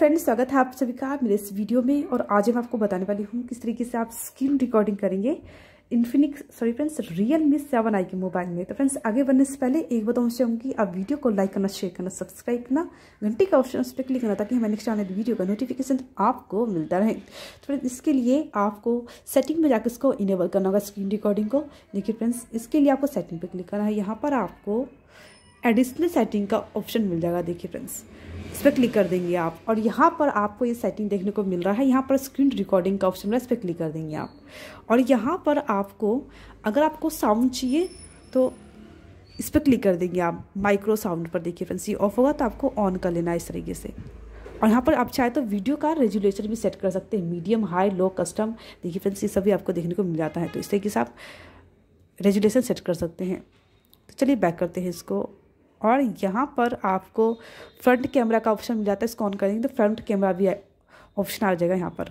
friends स्वागत है आप सभी का मेरे इस वीडियो में और आज मैं आपको बताने वाली हूँ किस तरीके से आप स्क्रीन रिकॉर्डिंग करेंगे Infinix sorry friends Realme seven I के मोबाइल में तो फ्रेंड्स आगे बढ़ने से पहले एक बात हमसे होंगी आप वीडियो को लाइक करना शेयर करना सब्सक्राइब करना घंटी का ऑप्शन उस पर क्लिक करना ताकि हमारे नेक्स्ट आने वीडियो का नोटिफिकेशन आपको मिलता रहे तो फ्रेंड्स इसके लिए आपको सेटिंग में जाकर इसको इनेबल करना होगा स्क्रीन रिकॉर्डिंग को देखिए फ्रेंड्स इसके लिए आपको सेटिंग पर क्लिक करना है यहाँ पर आपको एडिशनल सेटिंग का ऑप्शन मिल जाएगा देखिए फ्रेंड्स इस पर क्लिक कर देंगे आप और यहाँ पर आपको ये सेटिंग देखने को मिल रहा है यहाँ पर स्क्रीन रिकॉर्डिंग का ऑप्शन है इस पर क्लिक कर देंगे आप और यहाँ पर आपको अगर आपको साउंड चाहिए तो इस पर क्लिक कर देंगे आप माइक्रो साउंड पर देखिए फ्रेंड्स ये ऑफ होगा तो आपको ऑन कर लेना है इस तरीके से और यहाँ पर आप चाहे तो वीडियो का रेजुलेशन भी सेट कर सकते हैं मीडियम हाई लो कस्टम देखिए फ्रेंड्स ये सभी आपको देखने को मिल जाता है तो इस तरीके से आप रेजुलेशन सेट कर सकते हैं तो चलिए बैक करते हैं इसको और यहाँ पर आपको फ्रंट कैमरा का ऑप्शन मिल जाता है इसको ऑन करेंगे तो फ्रंट कैमरा भी ऑप्शन आ जाएगा यहाँ पर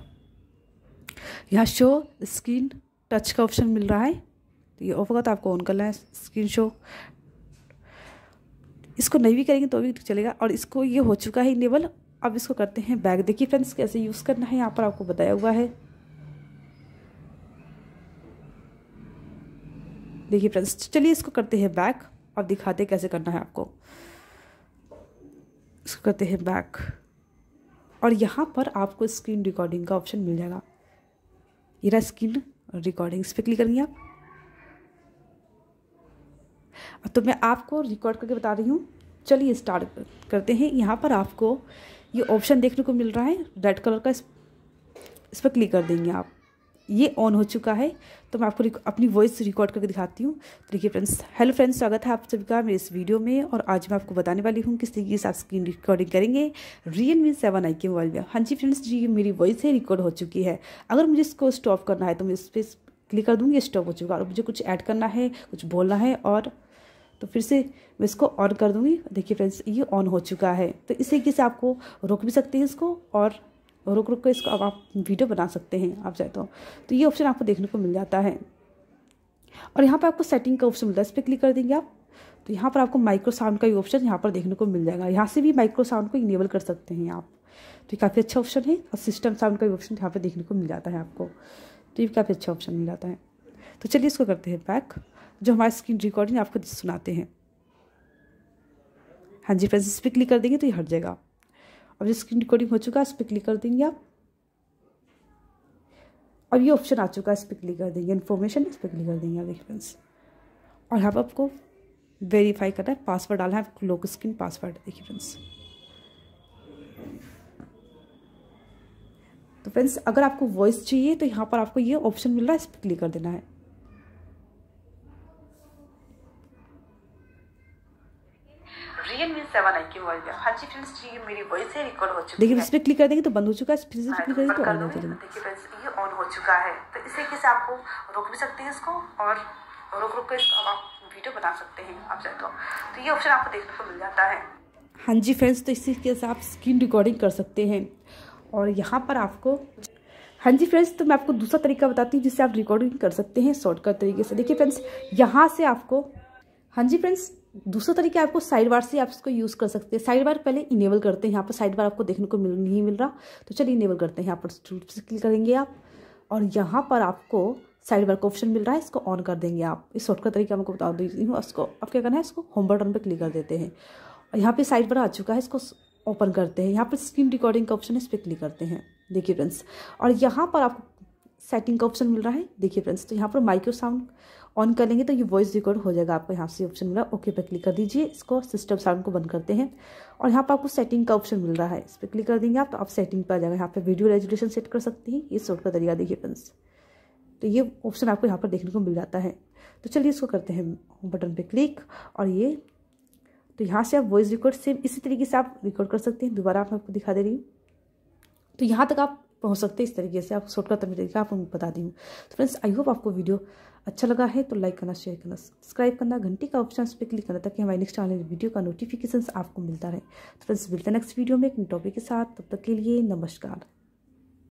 यहाँ शो स्क्रीन टच का ऑप्शन मिल रहा है तो ये ऑफ होगा तो आपको ऑन करना है स्क्रीन शो इसको नहीं भी करेंगे तो भी चलेगा और इसको ये हो चुका है इनेबल अब इसको करते हैं बैग देखिए फ्रेंड्स कैसे यूज़ करना है यहाँ पर आपको बताया हुआ है देखिए फ्रेंड्स चलिए इसको करते हैं बैक अब दिखाते कैसे करना है आपको इसको करते हैं बैक और यहाँ पर आपको स्क्रीन रिकॉर्डिंग का ऑप्शन मिल जाएगा ये रहा स्क्रीन रिकॉर्डिंग इस पर क्लिक करेंगे आप तो मैं आपको रिकॉर्ड करके बता रही हूँ चलिए स्टार्ट करते हैं यहाँ पर आपको ये ऑप्शन देखने को मिल रहा है रेड कलर का इस, इस पर क्लिक कर देंगे आप ये ऑन हो चुका है तो मैं आपको अपनी वॉइस रिकॉर्ड करके दिखाती हूँ तो देखिए फ्रेंड्स हेलो फ्रेंड्स स्वागत है आप सभी का मेरे इस वीडियो में और आज मैं आपको बताने वाली हूँ किस तरीके से आप स्क्रीन रिकॉर्डिंग करेंगे रियल मी सेवन आई के मोबाइल में हाँ जी फ्रेंड्स जी मेरी वॉइस है रिकॉर्ड हो चुकी है अगर मुझे इसको स्टॉप करना है तो मैं इस पर क्लिक कर दूँगी स्टॉप हो चुका और मुझे कुछ ऐड करना है कुछ बोलना है और तो फिर से मैं इसको ऑन कर दूँगी देखिए फ्रेंड्स ये ऑन हो चुका है तो इस तरीके से आपको रोक भी सकते हैं इसको और रुक रुक कर इसको अब आप वीडियो बना सकते हैं आप चाहते हो तो।, तो ये ऑप्शन आपको देखने को मिल जाता है और यहाँ पर आपको सेटिंग का ऑप्शन मिलता है इस पर क्लिक कर देंगे आप तो यहाँ पर आपको माइक्रो साउंड का भी ऑप्शन यहाँ पर देखने को मिल जाएगा यहाँ से भी माइक्रो साउंड को इनेबल कर सकते हैं आप तो ये काफ़ी अच्छा ऑप्शन है और सिस्टम साउंड का भी ऑप्शन यहाँ पर देखने को मिल जाता है आपको तो ये काफ़ी अच्छा ऑप्शन मिल जाता है तो चलिए इसको करते हैं पैक जो हमारी स्क्रीन रिकॉर्डिंग आपको सुनाते हैं हाँ जी फ्रेंड्स इस पर क्लिक कर देंगे तो ये हट जाएगा अब जो स्क्रीन रिकॉर्डिंग हो चुका है इस पर क्लिक कर देंगे आप अब ये ऑप्शन आ चुका है इस पर क्लिक कर देंगे इन्फॉर्मेशन इस पर क्लिक कर देंगे आप देखिए फ्रेंड्स और यहाँ पर आपको वेरीफाई करना है पासवर्ड डालना है लॉक स्क्रीन पासवर्ड देखिए फ्रेंड्स तो फ्रेंड्स अगर आपको वॉइस चाहिए तो यहाँ पर आपको ये ऑप्शन मिल रहा है इस पर क्लिक कर देना है फ्रेंड्स ये हाँ मेरी वॉइस है रिकॉर्ड हो देखिए इस पर क्लिक कर देंगे तो बंद हो चुका है फिर से क्लिक हाँ, करेंगे तो ऑन हो चुका है तो आपको रोक भी सकते हैं इसको और कर आप वीडियो बना सकते हैं आप चाहे तो तो ये ऑप्शन आपको देखने को मिल जाता है हाँ जी फ्रेंड्स तो इसी के साथ स्क्रीन रिकॉर्डिंग कर सकते हैं और यहाँ पर आपको हाँ जी फ्रेंड्स तो मैं आपको दूसरा तरीका बताती हूँ जिससे आप रिकॉर्डिंग कर सकते हैं शॉर्टकट तरीके से देखिए फ्रेंड्स यहाँ से आपको हाँ जी फ्रेंड्स दूसरा तरीका आपको साइड बार से आप इसको यूज़ कर सकते हैं साइड बार पहले इनेबल करते हैं यहाँ पर साइड बार आपको देखने को मिल नहीं मिल रहा तो चलिए इनेबल करते हैं यहाँ पर टूट से क्लिक करेंगे आप और यहाँ पर आपको साइड बार का ऑप्शन मिल रहा है इसको ऑन कर देंगे आप इस का तरीका मैं आपको बता देती हूँ इसको अब क्या करना है इसको होम बटन पर क्लिक कर देते हैं और यहाँ पर साइड बार आ चुका है इसको ओपन करते हैं यहाँ पर स्क्रीन रिकॉर्डिंग का ऑप्शन है इस पर क्लिक करते हैं देखिए फ्रेंड्स और यहाँ पर आपको सेटिंग का ऑप्शन मिल रहा है देखिए फ्रेंड्स तो यहाँ पर माइक्रो साउंड ऑन कर लेंगे तो ये वॉइस रिकॉर्ड हो जाएगा आपको यहाँ से ऑप्शन मिल रहा है ओके पर क्लिक कर दीजिए इसको सिस्टम साउंड को बंद करते हैं और यहाँ पर आपको सेटिंग का ऑप्शन मिल रहा है इस पर क्लिक कर देंगे आप तो आप सेटिंग पर आ जाएगा यहाँ पर वीडियो रेजुलेशन सेट कर सकते हैं ये शॉर्ट का तरीका देखिए फ्रेंड्स तो ये ऑप्शन आपको यहाँ पर देखने को मिल जाता है तो चलिए इसको करते हैं बटन पर क्लिक और ये तो यहाँ से आप वॉइस रिकॉर्ड सेम इसी तरीके से आप रिकॉर्ड कर सकते हैं दोबारा आपको दिखा दे रही हूँ तो यहाँ तक आप पहुँच सकते हैं इस तरीके से आप शॉर्टकट तरीका आपको बता दी हूँ तो फ्रेंड्स आई होप आपको वीडियो अच्छा लगा है तो लाइक करना शेयर करना सब्सक्राइब करना घंटी का ऑप्शन पर क्लिक करना ताकि हमारे नेक्स्ट आने वीडियो का नोटिफिकेशन आपको मिलता रहे तो फ्रेंड्स हैं नेक्स्ट वीडियो में एक टॉपिक के साथ तब तक के लिए नमस्कार